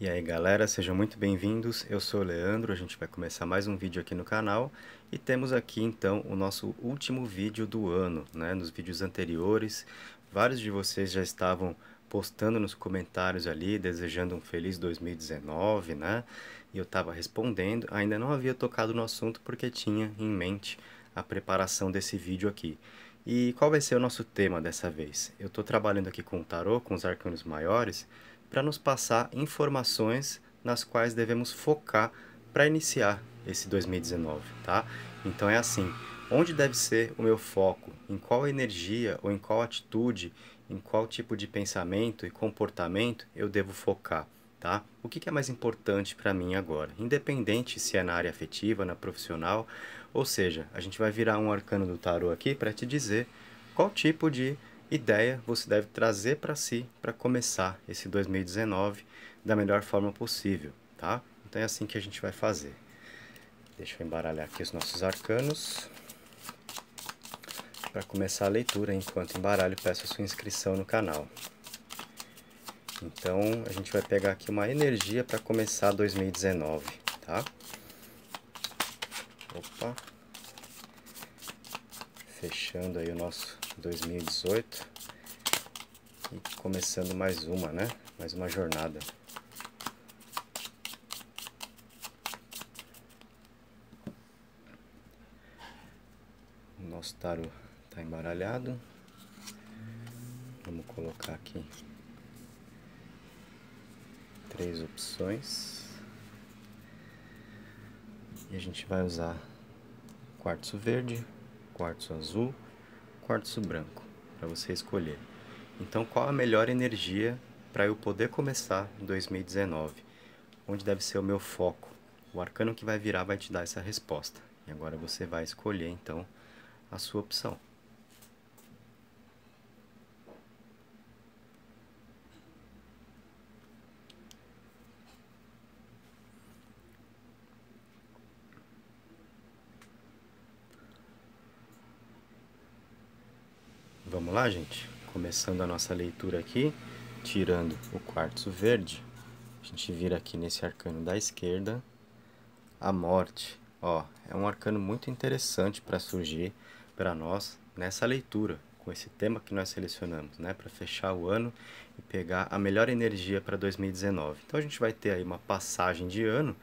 E aí galera, sejam muito bem-vindos, eu sou o Leandro, a gente vai começar mais um vídeo aqui no canal e temos aqui então o nosso último vídeo do ano, né? Nos vídeos anteriores, vários de vocês já estavam postando nos comentários ali, desejando um feliz 2019, né? E eu estava respondendo, ainda não havia tocado no assunto porque tinha em mente a preparação desse vídeo aqui. E qual vai ser o nosso tema dessa vez? Eu estou trabalhando aqui com o tarô, com os arcanos maiores, para nos passar informações nas quais devemos focar para iniciar esse 2019, tá? Então é assim, onde deve ser o meu foco? Em qual energia ou em qual atitude, em qual tipo de pensamento e comportamento eu devo focar? Tá? O que, que é mais importante para mim agora? Independente se é na área afetiva, na profissional, ou seja, a gente vai virar um arcano do tarô aqui para te dizer qual tipo de ideia você deve trazer para si para começar esse 2019 da melhor forma possível, tá? Então é assim que a gente vai fazer. Deixa eu embaralhar aqui os nossos arcanos. Para começar a leitura, enquanto embaralho, peço a sua inscrição no canal. Então, a gente vai pegar aqui uma energia para começar 2019, tá? Opa. Fechando aí o nosso 2018 e começando mais uma, né? Mais uma jornada. O nosso tarô está embaralhado. Vamos colocar aqui três opções. E a gente vai usar quartzo verde, quartzo azul quartzo branco para você escolher. Então, qual a melhor energia para eu poder começar 2019? Onde deve ser o meu foco? O arcano que vai virar vai te dar essa resposta. E agora você vai escolher então a sua opção. Vamos lá, gente? Começando a nossa leitura aqui, tirando o quartzo verde, a gente vira aqui nesse arcano da esquerda, a morte. Ó, é um arcano muito interessante para surgir para nós nessa leitura, com esse tema que nós selecionamos, né, para fechar o ano e pegar a melhor energia para 2019. Então a gente vai ter aí uma passagem de ano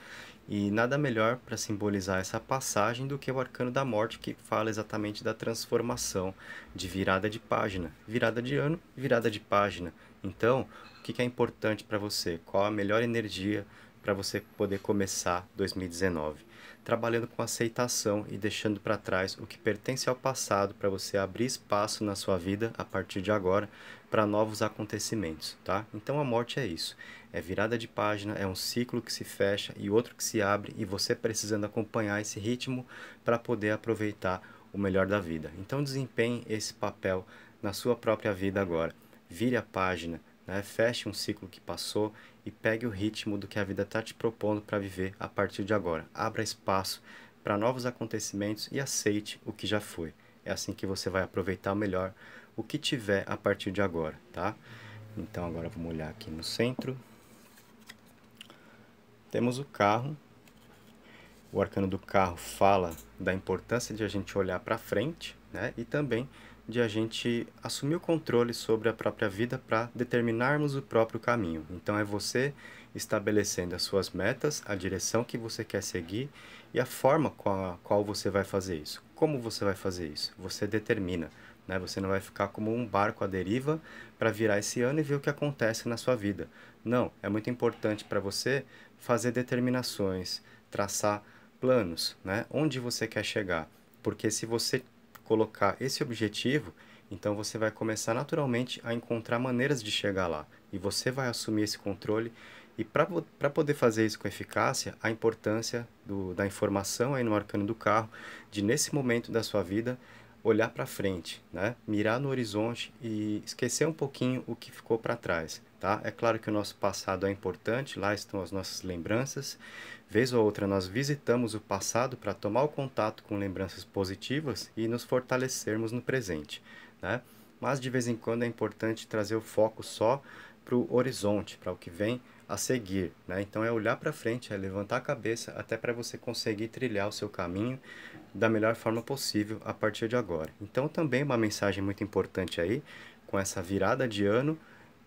e nada melhor para simbolizar essa passagem do que o Arcano da Morte, que fala exatamente da transformação, de virada de página. Virada de ano, virada de página. Então, o que é importante para você? Qual a melhor energia para você poder começar 2019? trabalhando com aceitação e deixando para trás o que pertence ao passado para você abrir espaço na sua vida a partir de agora para novos acontecimentos, tá? Então a morte é isso. É virada de página, é um ciclo que se fecha e outro que se abre e você precisando acompanhar esse ritmo para poder aproveitar o melhor da vida. Então desempenhe esse papel na sua própria vida agora. Vire a página, né? Feche um ciclo que passou e pegue o ritmo do que a vida está te propondo para viver a partir de agora. Abra espaço para novos acontecimentos e aceite o que já foi. É assim que você vai aproveitar melhor o que tiver a partir de agora, tá? Então agora vamos olhar aqui no centro. Temos o carro. O arcano do carro fala da importância de a gente olhar para frente, né? E também de a gente assumir o controle sobre a própria vida para determinarmos o próprio caminho. Então é você estabelecendo as suas metas, a direção que você quer seguir e a forma com a qual você vai fazer isso. Como você vai fazer isso? Você determina. Né? Você não vai ficar como um barco à deriva para virar esse ano e ver o que acontece na sua vida. Não, é muito importante para você fazer determinações, traçar planos, né? onde você quer chegar. Porque se você colocar esse objetivo, então você vai começar naturalmente a encontrar maneiras de chegar lá e você vai assumir esse controle. E para poder fazer isso com eficácia, a importância do, da informação aí no arcano do carro, de nesse momento da sua vida, olhar para frente, né? mirar no horizonte e esquecer um pouquinho o que ficou para trás. Tá? É claro que o nosso passado é importante, lá estão as nossas lembranças. Vez ou outra, nós visitamos o passado para tomar o contato com lembranças positivas e nos fortalecermos no presente. Né? Mas de vez em quando é importante trazer o foco só para o horizonte, para o que vem a seguir. Né? Então é olhar para frente, é levantar a cabeça até para você conseguir trilhar o seu caminho da melhor forma possível a partir de agora. Então também uma mensagem muito importante aí com essa virada de ano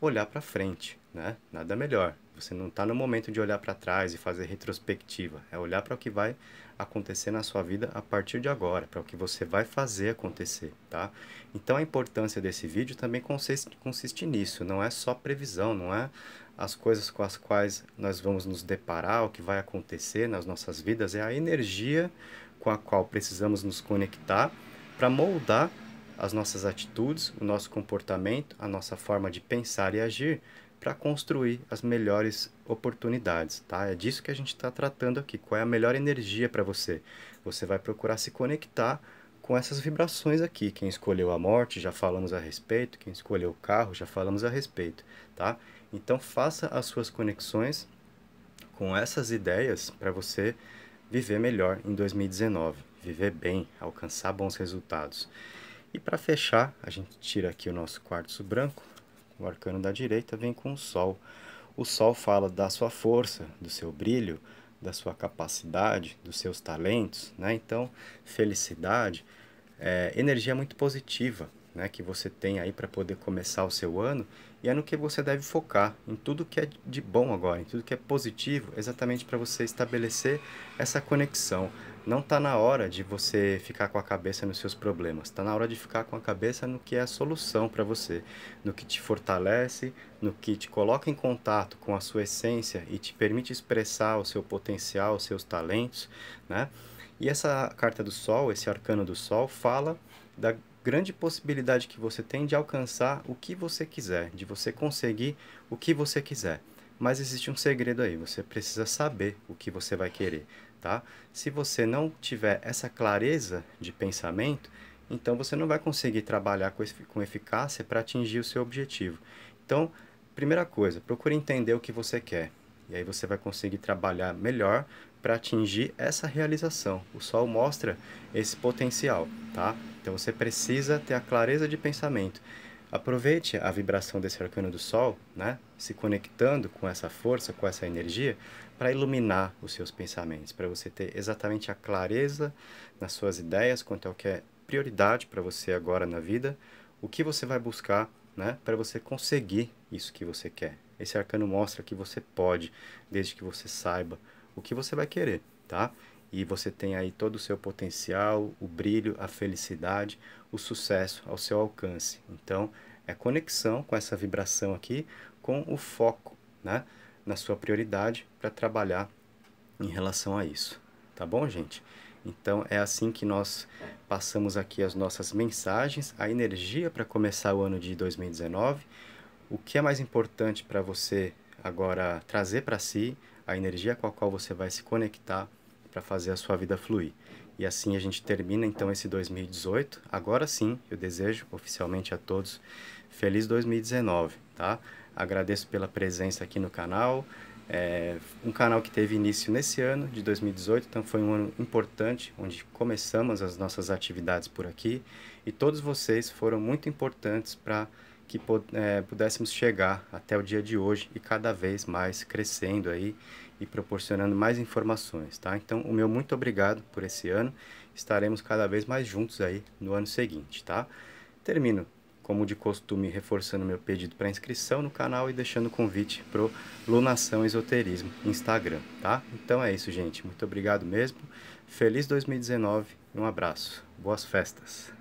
olhar para frente, né? Nada melhor. Você não está no momento de olhar para trás e fazer retrospectiva. É olhar para o que vai acontecer na sua vida a partir de agora, para o que você vai fazer acontecer, tá? Então a importância desse vídeo também consiste, consiste nisso. Não é só previsão, não é as coisas com as quais nós vamos nos deparar, o que vai acontecer nas nossas vidas, é a energia com a qual precisamos nos conectar para moldar as nossas atitudes, o nosso comportamento, a nossa forma de pensar e agir para construir as melhores oportunidades, tá? É disso que a gente está tratando aqui. Qual é a melhor energia para você? Você vai procurar se conectar com essas vibrações aqui. Quem escolheu a morte, já falamos a respeito. Quem escolheu o carro, já falamos a respeito, tá? Então faça as suas conexões com essas ideias para você viver melhor em 2019, viver bem, alcançar bons resultados. E para fechar, a gente tira aqui o nosso quartzo branco, o arcano da direita vem com o sol. O sol fala da sua força, do seu brilho, da sua capacidade, dos seus talentos, né? Então, felicidade, é, energia muito positiva, né? Que você tem aí para poder começar o seu ano e é no que você deve focar, em tudo que é de bom agora, em tudo que é positivo, exatamente para você estabelecer essa conexão não está na hora de você ficar com a cabeça nos seus problemas, está na hora de ficar com a cabeça no que é a solução para você, no que te fortalece, no que te coloca em contato com a sua essência e te permite expressar o seu potencial, os seus talentos, né? E essa carta do Sol, esse arcano do Sol, fala da grande possibilidade que você tem de alcançar o que você quiser, de você conseguir o que você quiser. Mas existe um segredo aí, você precisa saber o que você vai querer tá? Se você não tiver essa clareza de pensamento, então você não vai conseguir trabalhar com, com eficácia para atingir o seu objetivo. Então, primeira coisa, procure entender o que você quer. E aí você vai conseguir trabalhar melhor para atingir essa realização. O sol mostra esse potencial, tá? Então você precisa ter a clareza de pensamento. Aproveite a vibração desse arcano do Sol, né? se conectando com essa força, com essa energia, para iluminar os seus pensamentos, para você ter exatamente a clareza nas suas ideias quanto ao que é prioridade para você agora na vida, o que você vai buscar né? para você conseguir isso que você quer. Esse arcano mostra que você pode, desde que você saiba o que você vai querer, tá? e você tem aí todo o seu potencial, o brilho, a felicidade, o sucesso ao seu alcance. Então, é conexão com essa vibração aqui, com o foco, né? Na sua prioridade para trabalhar em relação a isso. Tá bom, gente? Então, é assim que nós passamos aqui as nossas mensagens, a energia para começar o ano de 2019. O que é mais importante para você agora trazer para si, a energia com a qual você vai se conectar para fazer a sua vida fluir. E assim a gente termina então esse 2018. Agora sim, eu desejo oficialmente a todos feliz 2019, tá? Agradeço pela presença aqui no canal. É um canal que teve início nesse ano de 2018, então foi um ano importante, onde começamos as nossas atividades por aqui. E todos vocês foram muito importantes para que é, pudéssemos chegar até o dia de hoje e cada vez mais crescendo aí e proporcionando mais informações, tá? Então, o meu muito obrigado por esse ano. Estaremos cada vez mais juntos aí no ano seguinte, tá? Termino, como de costume, reforçando meu pedido para inscrição no canal e deixando o convite o Lunação Esoterismo Instagram, tá? Então é isso, gente. Muito obrigado mesmo. Feliz 2019 e um abraço. Boas festas.